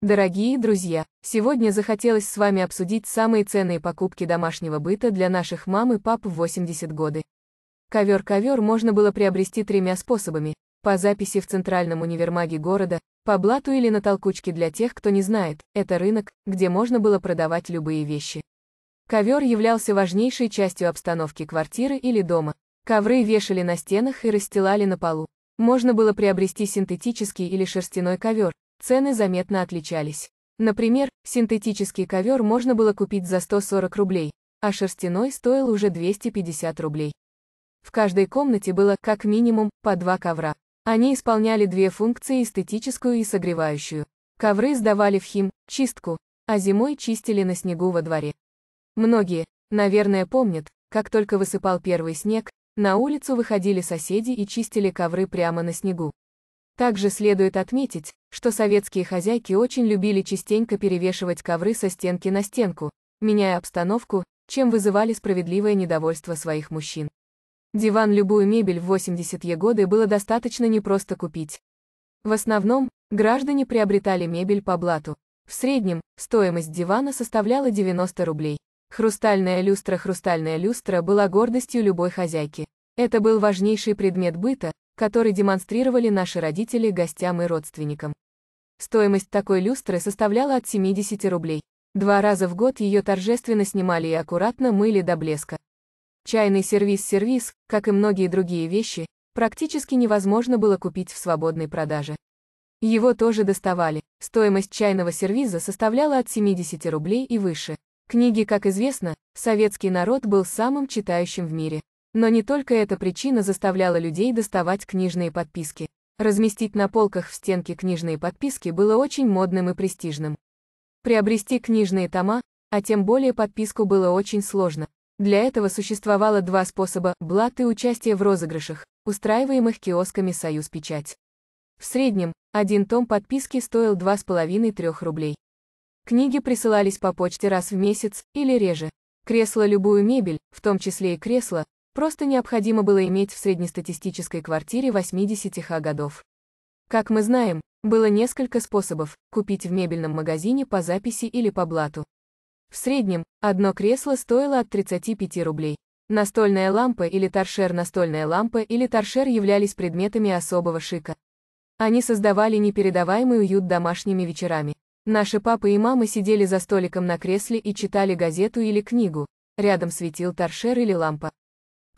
Дорогие друзья, сегодня захотелось с вами обсудить самые ценные покупки домашнего быта для наших мам и пап в 80 годы. Ковер-ковер можно было приобрести тремя способами. По записи в Центральном универмаге города, по блату или на толкучке для тех, кто не знает, это рынок, где можно было продавать любые вещи. Ковер являлся важнейшей частью обстановки квартиры или дома. Ковры вешали на стенах и расстилали на полу. Можно было приобрести синтетический или шерстяной ковер, цены заметно отличались. Например, синтетический ковер можно было купить за 140 рублей, а шерстяной стоил уже 250 рублей. В каждой комнате было, как минимум, по два ковра. Они исполняли две функции эстетическую и согревающую. Ковры сдавали в хим, чистку, а зимой чистили на снегу во дворе. Многие, наверное, помнят, как только высыпал первый снег, на улицу выходили соседи и чистили ковры прямо на снегу. Также следует отметить, что советские хозяйки очень любили частенько перевешивать ковры со стенки на стенку, меняя обстановку, чем вызывали справедливое недовольство своих мужчин. Диван любую мебель в 80-е годы было достаточно непросто купить. В основном, граждане приобретали мебель по блату. В среднем, стоимость дивана составляла 90 рублей. Хрустальная люстра Хрустальная люстра была гордостью любой хозяйки. Это был важнейший предмет быта, который демонстрировали наши родители гостям и родственникам. Стоимость такой люстры составляла от 70 рублей. Два раза в год ее торжественно снимали и аккуратно мыли до блеска. Чайный сервис-сервис, как и многие другие вещи, практически невозможно было купить в свободной продаже. Его тоже доставали. Стоимость чайного сервиза составляла от 70 рублей и выше. Книги, как известно, советский народ был самым читающим в мире. Но не только эта причина заставляла людей доставать книжные подписки. Разместить на полках в стенке книжные подписки было очень модным и престижным. Приобрести книжные тома, а тем более подписку было очень сложно. Для этого существовало два способа – блат и участие в розыгрышах, устраиваемых киосками «Союз Печать». В среднем, один том подписки стоил 2,5-3 рублей. Книги присылались по почте раз в месяц, или реже. Кресло любую мебель, в том числе и кресло, Просто необходимо было иметь в среднестатистической квартире 80-х годов. Как мы знаем, было несколько способов купить в мебельном магазине по записи или по блату. В среднем, одно кресло стоило от 35 рублей. Настольная лампа или торшер Настольная лампа или торшер являлись предметами особого шика. Они создавали непередаваемый уют домашними вечерами. Наши папы и мамы сидели за столиком на кресле и читали газету или книгу. Рядом светил торшер или лампа.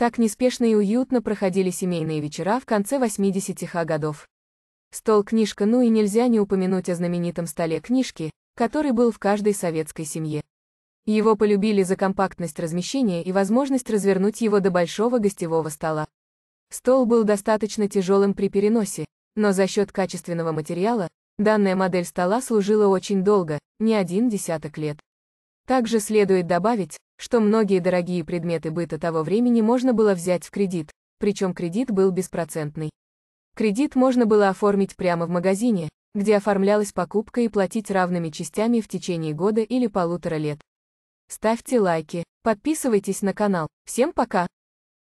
Так неспешно и уютно проходили семейные вечера в конце 80-х годов. Стол книжка, ну и нельзя не упомянуть о знаменитом столе книжки, который был в каждой советской семье. Его полюбили за компактность размещения и возможность развернуть его до большого гостевого стола. Стол был достаточно тяжелым при переносе, но за счет качественного материала, данная модель стола служила очень долго, не один десяток лет. Также следует добавить, что многие дорогие предметы быта того времени можно было взять в кредит, причем кредит был беспроцентный. Кредит можно было оформить прямо в магазине, где оформлялась покупка и платить равными частями в течение года или полутора лет. Ставьте лайки, подписывайтесь на канал. Всем пока!